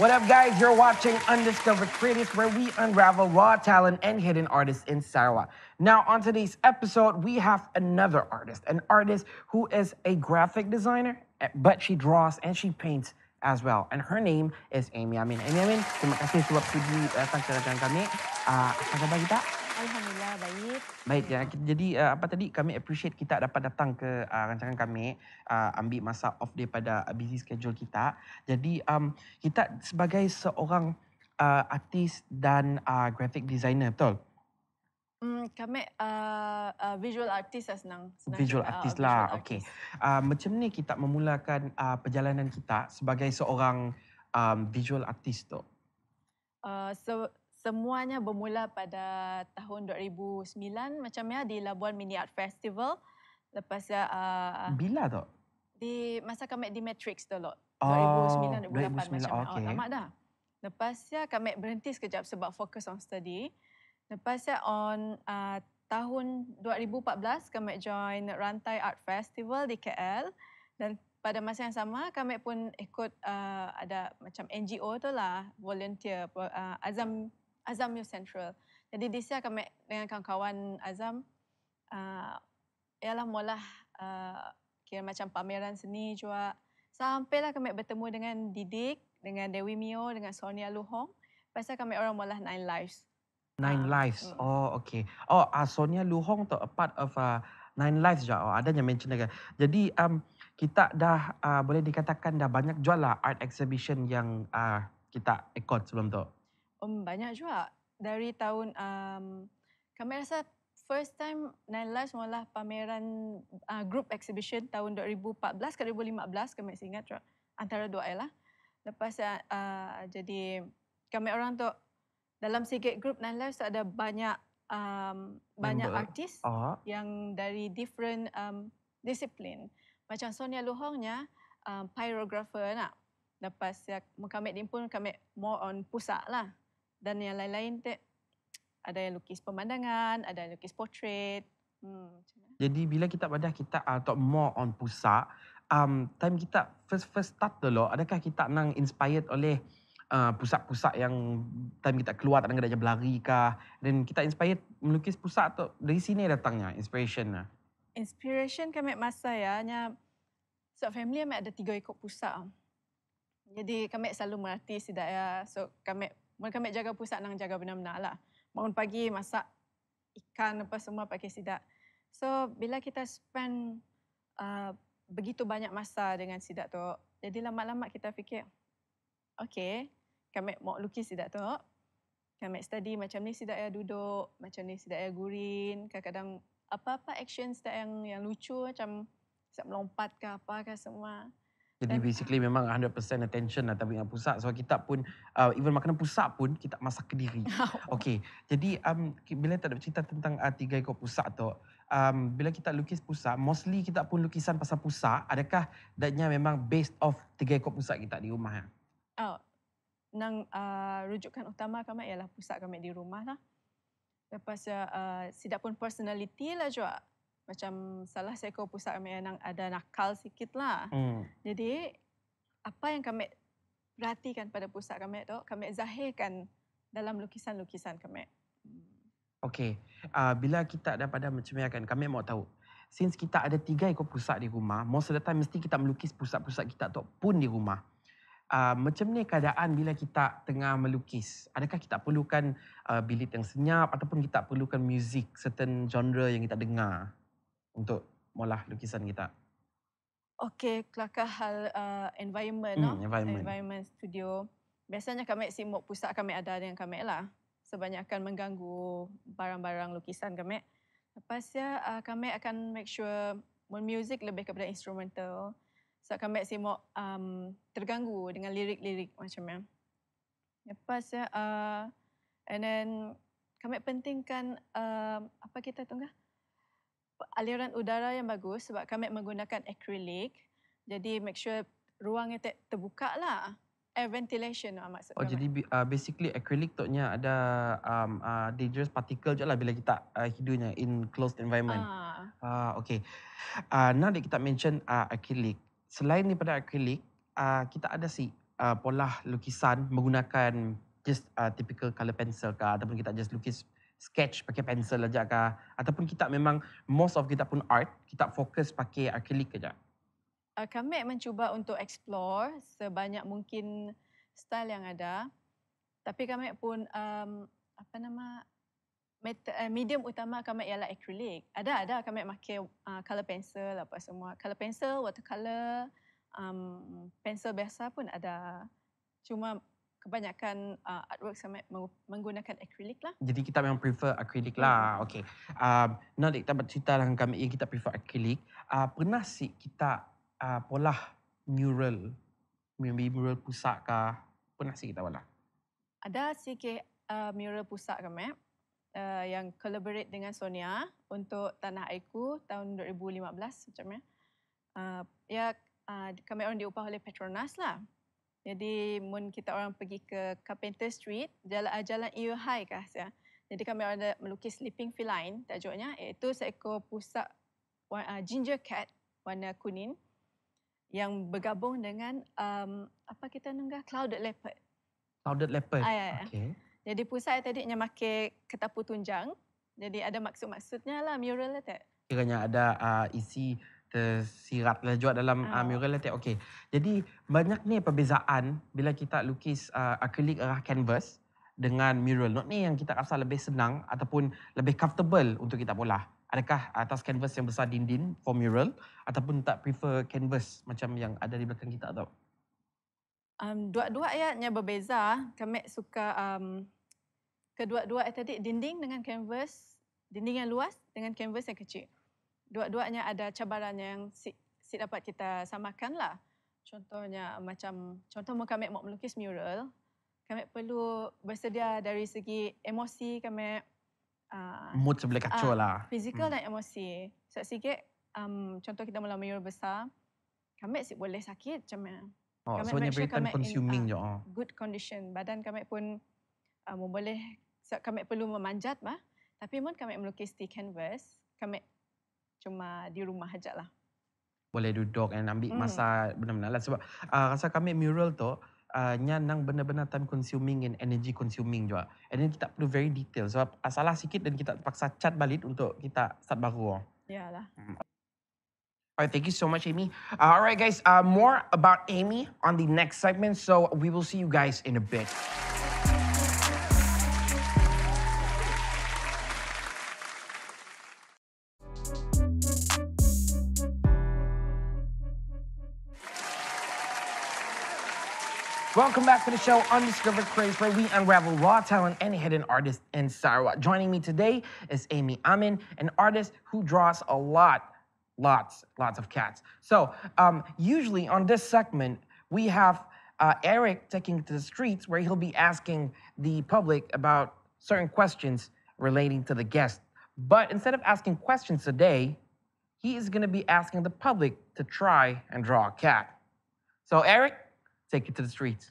What up, guys? You're watching Undiscovered Creatives, where we unravel raw talent and hidden artists in Sarawak. Now, on today's episode, we have another artist, an artist who is a graphic designer, but she draws and she paints as well. And her name is Amy Amin. Amy Amin, terima kasih sebab sudi datang ke kami. Uh, ah, apa khabar kita? Alhamdulillah baik. Baik ya. Jadi eh, apa tadi kami appreciate kita dapat datang ke uh, rancangan kami uh, ambil masa off daripada busy schedule kita. Jadi um kita sebagai seorang uh, artis dan uh, graphic designer betul. Hmm, kami uh, uh, visual artist lah senang. senang visual kita, artist uh, lah, visual okay. Artist. Uh, macam ni kita memulakan uh, perjalanan kita sebagai seorang um, visual artist tu? Uh, so, semuanya bermula pada tahun 2009 macam ya di Labuan Mini Art Festival. Lepas ya uh, Bila tu? Di masa kami di Matrix tu lho. Oh, 2009 2008 2009, macam okay. oh, lama dah. Lepas ya kami berhenti sekejap sebab fokus on study. Lepas ya on uh, tahun 2014 kami join Rantai Art Festival di KL dan pada masa yang sama kami pun ikut uh, ada macam NGO tu lah volunteer uh, Azam Azam Youth Central. Jadi di sini akan dengan kawan-kawan Azam uh, ialah mula uh, kira macam pameran seni juga. Sampailah kami bertemu dengan Didik, dengan Dewi Mio, dengan Sonia Luhong. Pasal kami orang mula Nine Lives. Nine uh, Lives. Hmm. Oh, okay. Oh, uh, Sonia Luhong tu part of uh, Nine Lives juga. Oh, ada yang mention dengan. Jadi, um, kita dah uh, boleh dikatakan dah banyak jual lah art exhibition yang uh, kita ikut sebelum tu. Um, banyak juga. Dari tahun, um, kami rasa first time Nine malah pameran uh, group exhibition tahun 2014 ke 2015, kami masih ingat antara dua ialah. Lepas uh, uh, jadi kami orang tu dalam sikit group Nine Lives ada banyak um, banyak Member. artis uh-huh. yang dari different um, discipline. Macam Sonia Luhongnya, um, pyrographer nak. Lepas ya, kami pun kami more on pusat lah dan yang lain-lain tak ada yang lukis pemandangan, ada yang lukis portrait. Hmm. Jadi bila kita pada kita atau uh, more on pusat, um, time kita first first start tu dulu, adakah kita nang inspired oleh uh, pusat-pusat yang time kita keluar ada yang berlari kah? Dan kita inspired melukis pusat atau dari sini datangnya inspiration? Lah? Inspiration kami masa ya, hanya so family kami ada tiga ikut pusat. Jadi kami selalu merhati sedaya. So kami mereka ambil jaga pusat nak jaga benar-benar lah. Bangun pagi, masak ikan apa semua pakai sidak. So, bila kita spend uh, begitu banyak masa dengan sidak tu, jadi lama-lama kita fikir, okay, kami mau lukis sidak tu, kami study macam ni sidak air duduk, macam ni sidak air gurin, kadang-kadang apa-apa actions sidak yang, yang lucu macam siap melompat ke apa ke semua. Jadi And eh. basically memang 100% attention lah tapi dengan pusat. So kita pun, uh, even makanan pusat pun kita masak ke diri. okay, jadi um, bila kita cerita tentang uh, tiga ekor pusat tu, um, bila kita lukis pusat, mostly kita pun lukisan pasal pusat, adakah datanya memang based of tiga ekor pusat kita di rumah? Ya? Oh, nang uh, rujukan utama kami ialah pusat kami di rumah lah. Lepas uh, uh sidak pun personality lah juga macam salah saya seekor pusat kami yang ada nakal sikit lah. Hmm. Jadi, apa yang kami perhatikan pada pusat kami tu, kami zahirkan dalam lukisan-lukisan kami. Okey, uh, bila kita dah pada mencemerakan, kami mau tahu. Since kita ada tiga ekor pusat di rumah, most of the time mesti kita melukis pusat-pusat kita tu pun di rumah. Uh, macam ni keadaan bila kita tengah melukis. Adakah kita perlukan uh, bilik yang senyap ataupun kita perlukan music certain genre yang kita dengar? untuk molah lukisan kita. Okey, kelakar hal uh, environment, hmm, no? environment. environment studio. Biasanya kami simuk pusat kami ada yang kami lah. sebanyak akan mengganggu barang-barang lukisan kami. Lepas ya, uh, kami akan make sure mon music lebih kepada instrumental. So kami simuk um, terganggu dengan lirik-lirik macam ya. Lepas ya, uh, and then kami pentingkan uh, apa kita tunggu? aliran udara yang bagus sebab kami menggunakan akrilik, Jadi make sure ruang itu terbuka lah. Air ventilation lah maksud Oh jadi uh, basically acrylic toknya ada um, uh, dangerous particle je lah bila kita uh, hidunya in closed environment. Ah. Uh, okay. Uh, now kita mention uh, acrylic. Selain daripada akrilik, uh, kita ada si uh, pola lukisan menggunakan just uh, typical color pencil ke ataupun kita just lukis sketch pakai pensel aja ke ataupun kita memang most of kita pun art kita fokus pakai akrilik aja uh, kami mencuba untuk explore sebanyak mungkin style yang ada tapi kami pun um, apa nama uh, medium utama kami ialah akrilik. ada ada kami pakai uh, color pencil apa semua color pencil watercolor um, pencil biasa pun ada cuma kebanyakan uh, artwork saya menggunakan akrilik lah. Jadi kita memang prefer akrilik hmm. lah. Okey. Um, nak kita bercerita dengan kami yang eh, kita prefer akrilik. Uh, pernah sih kita uh, pola mural, maybe mural pusat kah? Pernah sih kita pola? Ada sikit uh, mural pusat kami uh, yang collaborate dengan Sonia untuk Tanah Aiku tahun 2015 macamnya. Uh, ya, uh, kami orang diupah oleh Petronas lah. Jadi mun kita orang pergi ke Carpenter Street, ah, jalan jalan Eu High kah ya. Jadi kami ada melukis sleeping feline tajuknya iaitu seekor pusak uh, ah, ginger cat warna kuning yang bergabung dengan um, apa kita nenggah clouded leopard. Clouded leopard. Ah, ya, ya. Okay. Jadi pusat tadinya make ketapu tunjang. Jadi ada maksud-maksudnya lah mural lah, tak? Kiranya ada uh, isi tersirat lejuat dalam uh, mural latte. Okey. Jadi banyak ni perbezaan bila kita lukis uh, akrilik arah canvas dengan mural. Not ni yang kita rasa lebih senang ataupun lebih comfortable untuk kita pola. Adakah atas canvas yang besar dinding for mural ataupun tak prefer canvas macam yang ada di belakang kita atau? Um, dua-dua ayatnya berbeza. Kami suka um, kedua-dua tadi dinding dengan canvas, dinding yang luas dengan canvas yang kecil dua-duanya ada cabaran yang si, si dapat kita samakan lah. Contohnya macam contoh muka kami mau melukis mural, kami perlu bersedia dari segi emosi kami. Uh, ah, Mood sebelah kacau uh, lah. Fizikal hmm. dan emosi. So, sikit, um, contoh kita mula mural besar, kami si boleh sakit macam Oh, kami so make sure consuming in, uh, ah, Good condition. Badan kami pun uh, boleh, so, kami perlu memanjat mah. Tapi mungkin kami melukis di canvas, kami cuma di rumah aja lah. Boleh duduk dan ambil hmm. masa benar-benar lah. Sebab uh, rasa kami mural tu, uh, ah, nang benar-benar time consuming and energy consuming juga. And then kita perlu very detail. Sebab ah, salah sikit dan kita terpaksa cat balik untuk kita start baru. Oh. lah. Hmm. Alright, thank you so much, Amy. Uh, Alright, guys, uh, more about Amy on the next segment. So we will see you guys in a bit. Welcome back to the show, Undiscovered Craze, where we unravel raw talent and hidden artists in Sarawak. Joining me today is Amy Amin, an artist who draws a lot, lots, lots of cats. So, um, usually on this segment, we have uh, Eric taking to the streets where he'll be asking the public about certain questions relating to the guest. But instead of asking questions today, he is going to be asking the public to try and draw a cat. So, Eric, take it to the streets.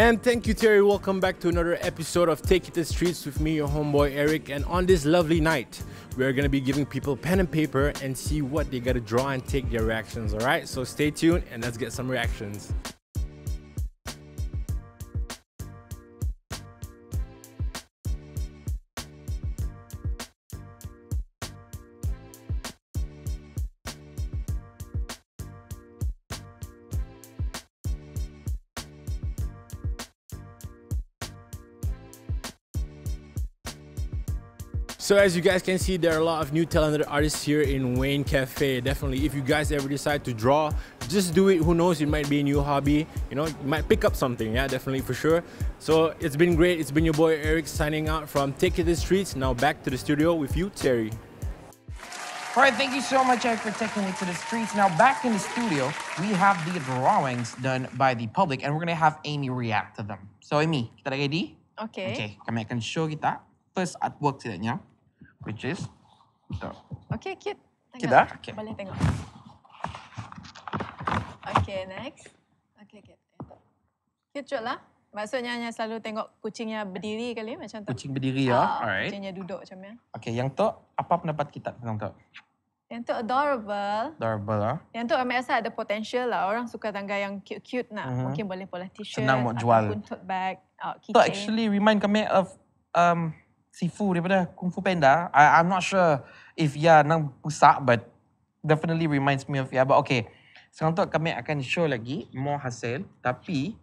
And thank you, Terry. Welcome back to another episode of Take It to the Streets with me, your homeboy Eric. And on this lovely night, we're gonna be giving people pen and paper and see what they gotta draw and take their reactions. All right, so stay tuned and let's get some reactions. So as you guys can see, there are a lot of new talented artists here in Wayne Cafe. Definitely, if you guys ever decide to draw, just do it. Who knows, it might be a new hobby. You know, you might pick up something. Yeah, definitely, for sure. So it's been great. It's been your boy Eric signing out from Take It to the Streets. Now back to the studio with you, Terry. All right, thank you so much, Eric, for taking me to the streets. Now, back in the studio, we have the drawings done by the public, and we're going to have Amy react to them. So, Amy, kita ready? Okay. Okay, kami akan show kita first artwork sila yeah? which is the okay cute tengok. kita okay. boleh tengok okay next okay okay cute cute lah maksudnya hanya selalu tengok kucingnya berdiri kali macam tu kucing berdiri ya oh, alright kucingnya duduk macam ya okay yang tu apa pendapat kita tentang tu yang tu adorable. Adorable lah. Yang tu Amir ada potensial lah. Orang suka tangga yang cute-cute nak. Mm-hmm. Mungkin boleh pola t-shirt. Senang nak jual. Ataupun tote bag. Oh, tu actually remind kami of um, Sifu daripada Kung Fu Panda. I, I'm not sure if ya nang pusak but definitely reminds me of ya. But okay. Sekarang tu kami akan show lagi more hasil. Tapi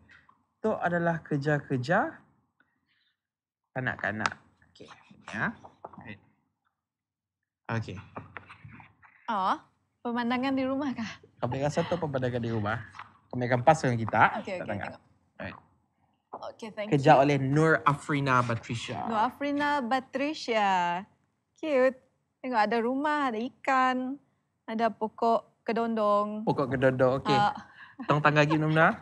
tu adalah kerja-kerja kanak-kanak. Okay. Ya. Okay. Oh, pemandangan di rumah kah? Kami rasa tu pemandangan di rumah. Kami akan pas dengan kita. Okay, okay. Okay, thank you. oleh Nur Afrina Patricia. Nur Afrina Patricia. Cute. Tengok ada rumah, ada ikan, ada pokok kedondong. Pokok kedondong, okey. Uh. Ah. Tong tangga lagi, Nurna.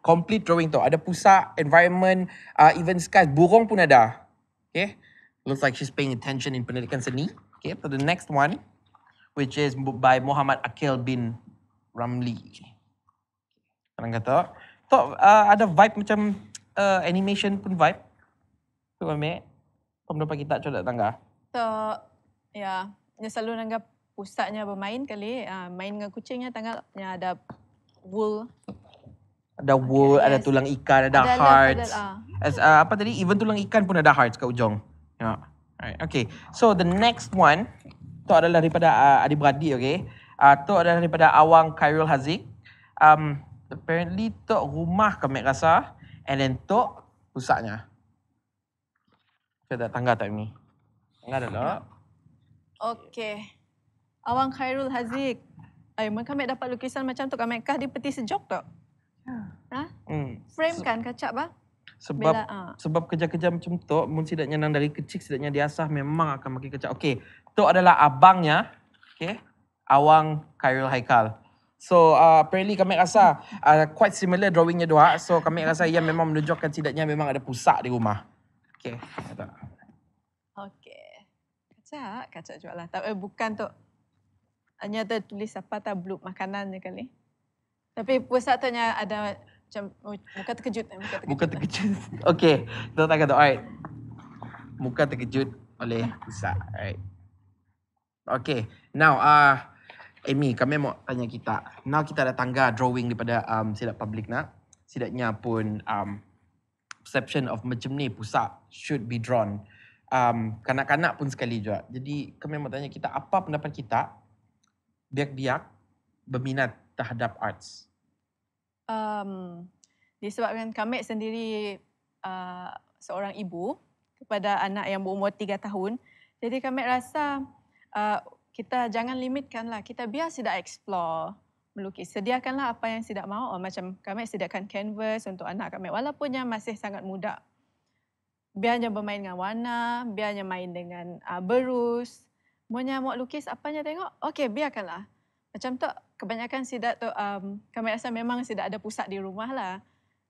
Complete drawing tu. Ada pusat, environment, uh, even sky. Burung pun ada. Okay. Looks like she's paying attention in pendidikan seni. Okay, for the next one, which is by Muhammad Akil bin Ramli. Orang kata, tak uh, ada vibe macam uh, animation pun vibe. Tu kami. Kau dapat kita cuba tak tangga. So, ya. Dia selalu nangga pusatnya bermain kali. Uh, main dengan kucingnya tangga. Ya, ada wool. Ada wool, okay, ada yes. tulang ikan, ada, ada heart. Ada, ada, uh. As, uh, apa tadi? Even tulang ikan pun ada hearts kat ujung. Ya. Yeah. Alright, okay. So, the next one. Tu adalah daripada uh, ah, adik-beradik, okay. Uh, tu adalah daripada Awang Khairul Haziq. Um, apparently, tu rumah kami rasa. Uh, And then tok pusatnya. Kita tangga tak ini? Tangga ada lah. Okey. Awang Khairul Haziq. Ayuh mereka Mek dapat lukisan macam tu kat Mekah di peti sejuk tak? Ya. Ha? Hmm. Frame kan kacak bah? Sebab Bila, ha. sebab kerja-kerja macam tu, mungkin tidak nyenang dari kecil, tidaknya diasah memang akan makin kacak. Okey, tu adalah abangnya, okey, Awang Khairul Haikal. So uh, apparently kami rasa uh, quite similar drawingnya dua. So kami rasa ia memang menunjukkan tidaknya memang ada pusat di rumah. Okay. Okay. Kacak, kacak juga lah. Tapi eh, bukan tu. Hanya ada tulis apa tak blue makanannya kali. Tapi pusat tu hanya ada macam muka terkejut. Muka terkejut. Muka terkejut. okay. Kita kata. Alright. Muka terkejut oleh pusat. Alright. Okay. Now, ah. Uh, Amy, kami mau tanya kita. Now kita ada tangga drawing daripada um, silap publik nak. Sidaknya pun um, perception of macam ni pusat should be drawn. Um, kanak-kanak pun sekali juga. Jadi kami mau tanya kita apa pendapat kita biak-biak berminat terhadap arts? Um, disebabkan kami sendiri uh, seorang ibu kepada anak yang berumur tiga tahun. Jadi kami rasa uh, kita jangan limitkan lah. Kita biar sedap explore melukis. Sediakanlah apa yang sedap mahu. Oh, macam kami sediakan canvas untuk anak kami. Walaupun yang masih sangat muda. Biar yang bermain dengan warna, biar yang main dengan uh, berus. Maunya mau lukis, apa apanya tengok, okey biarkanlah. Macam tu, kebanyakan sidak tu, um, kami rasa memang sidak ada pusat di rumah lah.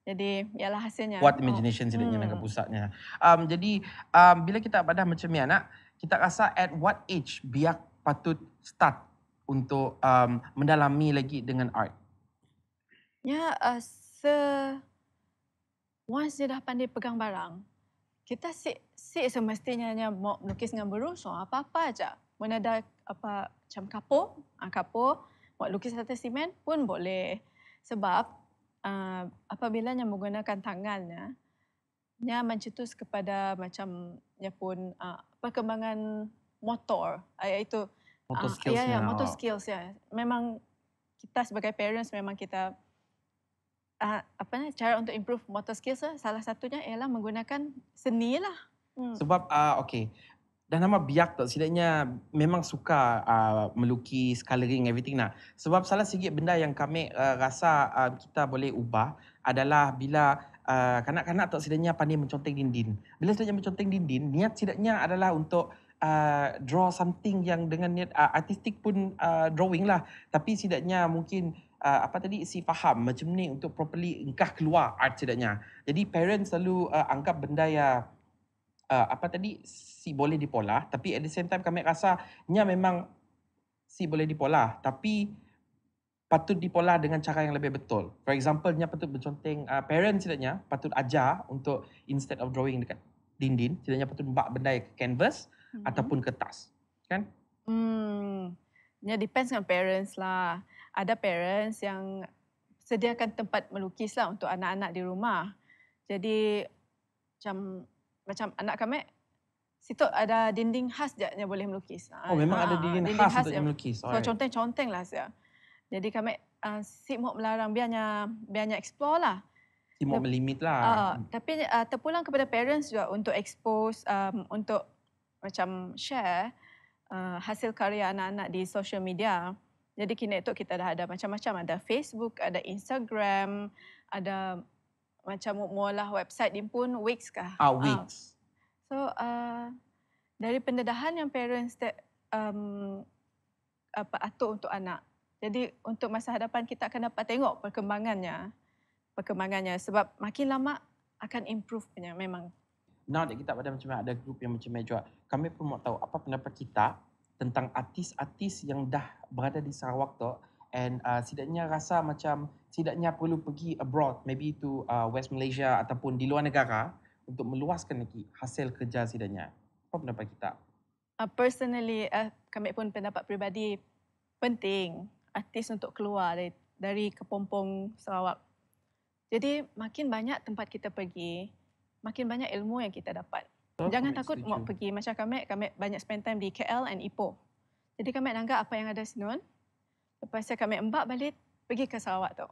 Jadi, ialah hasilnya. What oh. imagination sidak hmm. dengan pusatnya. Um, jadi, um, bila kita pada macam ni anak, kita rasa at what age biar patut start untuk um, mendalami lagi dengan art? Ya, uh, se once dia dah pandai pegang barang, kita si si semestinya hanya mau lukis dengan berusung apa-apa aja. Mana ada apa macam kapo, uh, kapur, mau ah, lukis atas simen pun boleh. Sebab uh, apabila yang menggunakan tangannya, yang mencetus kepada macam ya pun uh, perkembangan motor iaitu motor uh, skills ya ya motor awak. skills ya memang kita sebagai parents memang kita uh, apa ni cara untuk improve motor skills eh, salah satunya ialah menggunakan seni lah hmm. sebab uh, ah, okay dan nama biak tak setidaknya memang suka uh, melukis coloring everything nah sebab salah sikit benda yang kami uh, rasa uh, kita boleh ubah adalah bila uh, kanak-kanak tak setidaknya pandai mencontek dinding bila setidaknya mencontek dinding niat setidaknya adalah untuk uh, draw something yang dengan niat uh, artistik pun uh, drawing lah tapi setidaknya mungkin uh, apa tadi si faham macam ni untuk properly engkah keluar art setidaknya jadi parents selalu uh, anggap benda ya uh, apa tadi si boleh dipola, tapi at the same time kami rasa nya memang si boleh dipola, tapi patut dipola dengan cara yang lebih betul. For example, nya patut berconteng uh, parents sebenarnya patut ajar untuk instead of drawing dekat dinding, sebenarnya patut buat benda ke canvas, uh, hmm. ataupun kertas. Kan? Hmm. Ya, depends on parents lah. Ada parents yang sediakan tempat melukis lah untuk anak-anak di rumah. Jadi, macam macam anak kami, situ ada dinding khas je yang boleh melukis. Oh, memang ha, ada dinding, dinding khas, khas untuk yang, melukis. So, conteng-conteng lah saya. Jadi kami uh, si mau melarang biarnya biarnya explore lah. Si mau melimit lah. Uh, tapi uh, terpulang kepada parents juga untuk expose um, untuk macam share uh, hasil karya anak-anak di social media. Jadi kini itu kita dah ada macam-macam ada Facebook, ada Instagram, ada macam mualah website dia pun Wix kah? Ah Wix. Uh. So uh, dari pendedahan yang parents that, um, apa atur untuk anak. Jadi untuk masa hadapan kita akan dapat tengok perkembangannya. Perkembangannya sebab makin lama akan improve punya memang Now that kita pada macam ada grup yang macam juga, kami pun nak tahu apa pendapat kita tentang artis-artis yang dah berada di Sarawak tu and uh, setidaknya rasa macam setidaknya perlu pergi abroad, maybe to uh, West Malaysia ataupun di luar negara untuk meluaskan lagi hasil kerja setidaknya. Apa pendapat kita? Uh, personally, uh, kami pun pendapat peribadi penting artis untuk keluar dari, dari kepompong Sarawak. Jadi makin banyak tempat kita pergi, makin banyak ilmu yang kita dapat. Oh, Jangan takut mau pergi macam kami, kami banyak spend time di KL and Ipoh. Jadi kami nangka apa yang ada senon. Lepas itu kami embak balik pergi ke Sarawak tu.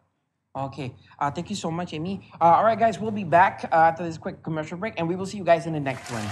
Okay, uh, thank you so much, Amy. Uh, all right, guys, we'll be back uh, after this quick commercial break, and we will see you guys in the next one.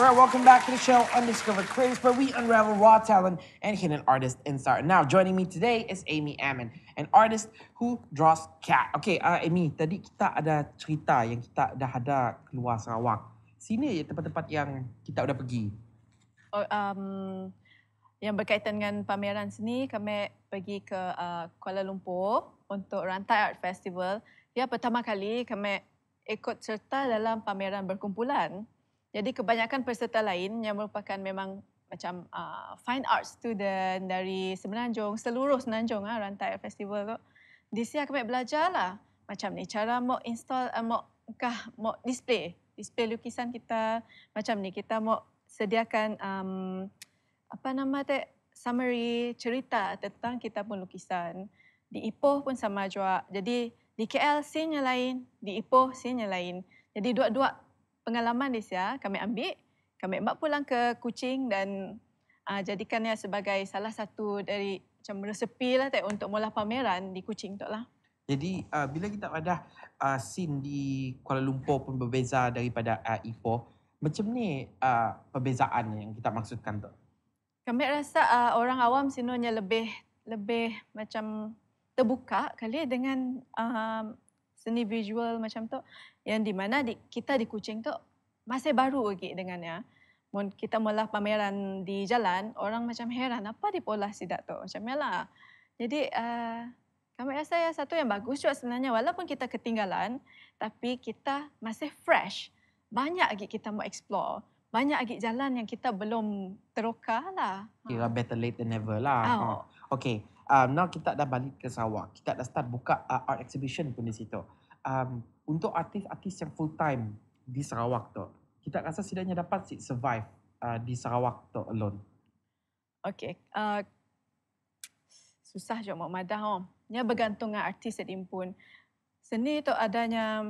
All right, welcome back to the show, Undiscovered Creators, where we unravel raw talent and hidden artists in inside. Now, joining me today is Amy Ammon, an artist who draws cat. Okay, uh, Amy, tadi kita ada cerita yang kita dah ada keluar Sarawak. Sini ya tempat-tempat yang kita udah pergi. Oh, um, yang berkaitan dengan pameran sini, kami pergi ke uh, Kuala Lumpur untuk Rantai Art Festival. Ya, pertama kali kami ikut serta dalam pameran berkumpulan. Jadi kebanyakan peserta lain yang merupakan memang macam uh, fine art student dari Semenanjung, seluruh Semenanjung ah rantai festival tu. Di sini aku belajar lah macam ni cara mau install uh, ah, mau kah mau display display lukisan kita macam ni kita mau sediakan um, apa nama tu summary cerita tentang kita pun lukisan di Ipoh pun sama juga. Jadi di KL scene lain, di Ipoh scene yang lain. Jadi dua-dua pengalaman ni Desia kami ambil, kami bawa pulang ke kucing dan uh, ah, jadikannya sebagai salah satu dari macam resepi lah tak, untuk mula pameran di kucing tu lah. Jadi uh, bila kita ada uh, ah, scene di Kuala Lumpur pun berbeza daripada uh, Ipoh, macam ni uh, perbezaan yang kita maksudkan tu? Kami rasa uh, orang awam sinonya lebih lebih macam terbuka kali dengan uh, seni visual macam tu yang di mana di, kita di Kuching tu masih baru lagi dengannya. Mun kita mula pameran di jalan, orang macam heran apa di pola sidak tu. Macam ya lah. Jadi uh, kami rasa ya satu yang bagus juga sebenarnya walaupun kita ketinggalan tapi kita masih fresh. Banyak lagi kita mau explore. Banyak lagi jalan yang kita belum teroka lah. Kira ha. better late than never lah. Oh. Okay um, now kita dah balik ke Sarawak. Kita dah start buka uh, art exhibition pun di situ. Um, untuk artis-artis yang full time di Sarawak tu, kita rasa setidaknya dapat sih survive uh, di Sarawak tu alone. Okay. Uh, susah je Mak Madah. Oh. Ia bergantung dengan artis yang impun. Seni itu adanya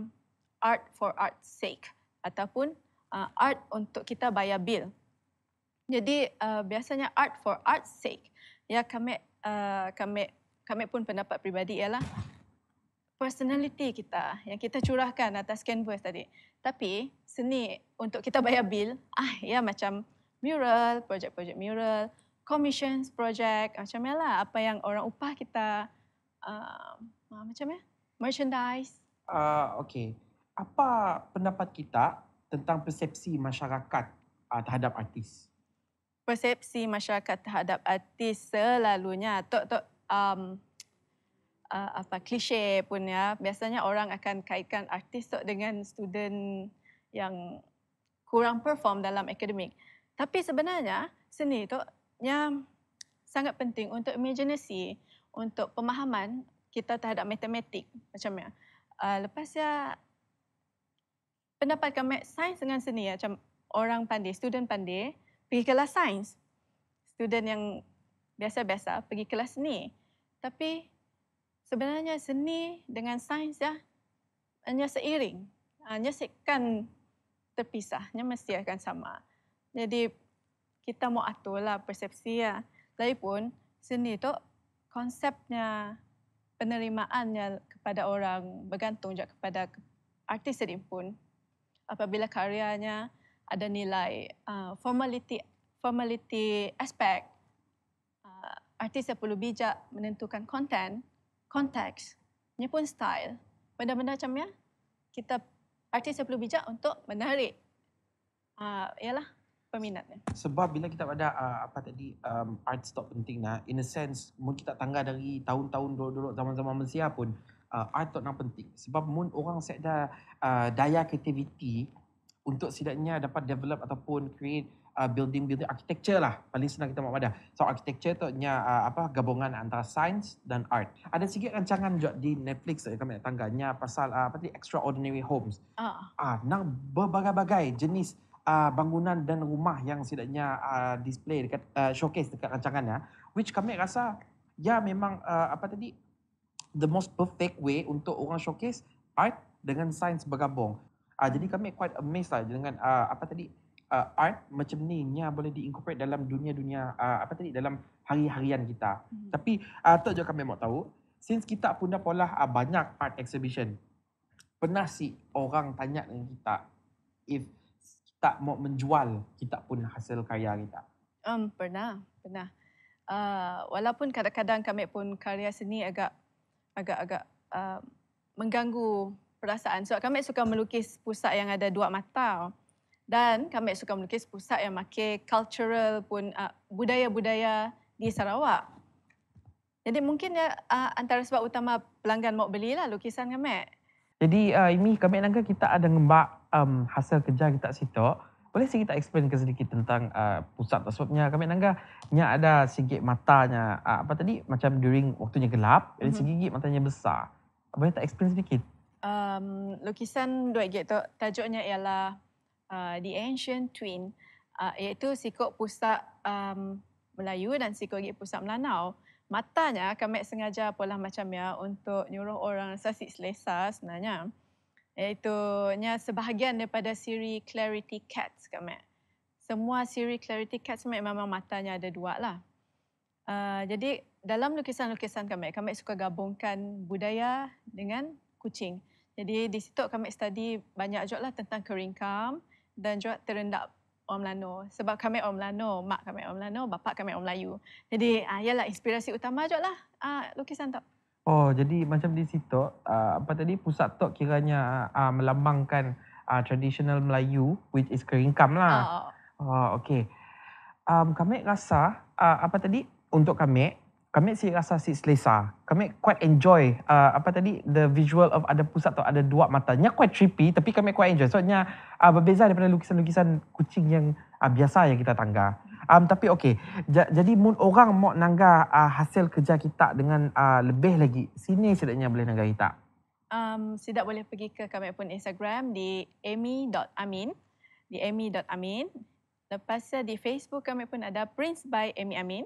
art for art sake. Ataupun uh, art untuk kita bayar bil. Jadi uh, biasanya art for art sake. Ya kami uh, kami kami pun pendapat pribadi ialah personality kita yang kita curahkan atas canvas tadi. Tapi seni untuk kita bayar bil, ah ya macam mural, projek-projek mural, commissions projek, macam ya lah apa yang orang upah kita uh, macam ya merchandise. Ah uh, okay. Apa pendapat kita tentang persepsi masyarakat uh, terhadap artis? persepsi masyarakat terhadap artis selalunya tok tok um, uh, apa klise pun ya biasanya orang akan kaitkan artis tok dengan student yang kurang perform dalam akademik tapi sebenarnya seni tu nya sangat penting untuk imaginasi untuk pemahaman kita terhadap matematik macam ya uh, lepas ya pendapatkan sains dengan seni ya macam orang pandai student pandai pergi kelas sains. Student yang biasa-biasa pergi kelas seni. Tapi sebenarnya seni dengan sains ya hanya seiring. Hanya sekan terpisah, hanya mesti akan sama. Jadi kita mau aturlah persepsi ya. Lagipun seni itu konsepnya penerimaannya kepada orang bergantung juga kepada artis sendiri pun apabila karyanya ada nilai uh, formality formality aspect. Uh, artis yang perlu bijak menentukan konten, konteks, ni pun style. Benda-benda macam ya, kita artis yang perlu bijak untuk menarik uh, ialah peminatnya. Sebab bila kita ada uh, apa tadi um, art stop penting lah. In a sense, mungkin kita tangga dari tahun-tahun dulu-dulu zaman-zaman Mesia pun uh, art tak nak penting. Sebab mungkin orang sekda uh, daya kreativiti untuk setidaknya dapat develop ataupun create uh, building building architecture lah paling senang kita mak pada so architecture tu nya uh, apa gabungan antara sains dan art ada sikit rancangan juga di Netflix eh, kami tangganya pasal uh, apa ni extraordinary homes ah uh. uh, nang berbagai-bagai jenis uh, bangunan dan rumah yang silatnya uh, display dekat uh, showcase dekat rancangannya which kami rasa ya memang uh, apa tadi the most perfect way untuk orang showcase art dengan sains bergabung. Uh, jadi kami quite amazed lah dengan uh, apa tadi uh, art macam ni yang boleh diincorporate dalam dunia-dunia uh, apa tadi dalam hari-harian kita. Hmm. Tapi uh, tu je kami nak tahu since kita pun dah pola uh, banyak art exhibition. Pernah si orang tanya dengan kita if kita mau menjual kita pun hasil karya kita. Um, pernah, pernah. Uh, walaupun kadang-kadang kami pun karya seni agak agak agak uh, mengganggu perasaan. Sebab kami suka melukis pusat yang ada dua mata. Dan kami suka melukis pusat yang makin cultural pun uh, budaya-budaya di Sarawak. Jadi mungkin ya uh, antara sebab utama pelanggan mau beli lah lukisan kami. Jadi uh, ah, ini kami nangka kita ada ngembak um, hasil kerja kita situ. Boleh sih kita explain ke sedikit tentang uh, pusat tersebutnya. Kami nangka nya ada sigit matanya uh, apa tadi macam during waktunya gelap, ada mm-hmm. sigit matanya besar. Boleh tak explain sedikit? um, lukisan Dwight Gatok tajuknya ialah uh, The Ancient Twin uh, iaitu sikok pusat um, Melayu dan sikok lagi pusat Melanau. Matanya kami sengaja pola macam ya untuk nyuruh orang rasa si selesa sebenarnya. Iaitu sebahagian daripada siri Clarity Cats kami. Semua siri Clarity Cats memang matanya ada dua lah. Uh, jadi dalam lukisan-lukisan kami, kami suka gabungkan budaya dengan kucing. Jadi di situ kami study banyak juga lah tentang keringkam dan juga terendap orang Melano. Sebab kami orang Melano, mak kami orang Melano, bapa kami orang Melayu. Jadi uh, lah inspirasi utama juga lah uh, lukisan tu. Oh, jadi macam di situ, uh, apa tadi, pusat tu kiranya uh, melambangkan uh, traditional Melayu, which is keringkam lah. Oh, oh okay. Um, kami rasa, uh, apa tadi, untuk kami, kami si rasa si selesa. Kami quite enjoy uh, apa tadi the visual of ada pusat atau ada dua mata. Nya quite trippy tapi kami quite enjoy. Soalnya uh, berbeza daripada lukisan-lukisan kucing yang uh, biasa yang kita tangga. Um, tapi okey. jadi mun orang mau nangga uh, hasil kerja kita dengan uh, lebih lagi sini sedaknya boleh nangga kita. Um, sedap boleh pergi ke kami pun Instagram di amy.amin. Di amy.amin. Lepas di Facebook kami pun ada Prince by Amy Amin.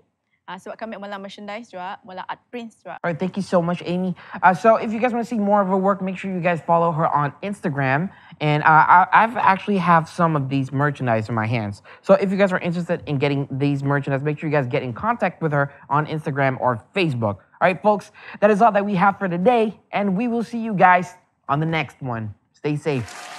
Uh, kami mula merchandise juga, mula art prints juga. All right, thank you so much, Amy. Uh, so if you guys want to see more of her work, make sure you guys follow her on Instagram. And uh, I, I've actually have some of these merchandise in my hands. So if you guys are interested in getting these merchandise, make sure you guys get in contact with her on Instagram or Facebook. All right, folks, that is all that we have for today, and we will see you guys on the next one. Stay safe.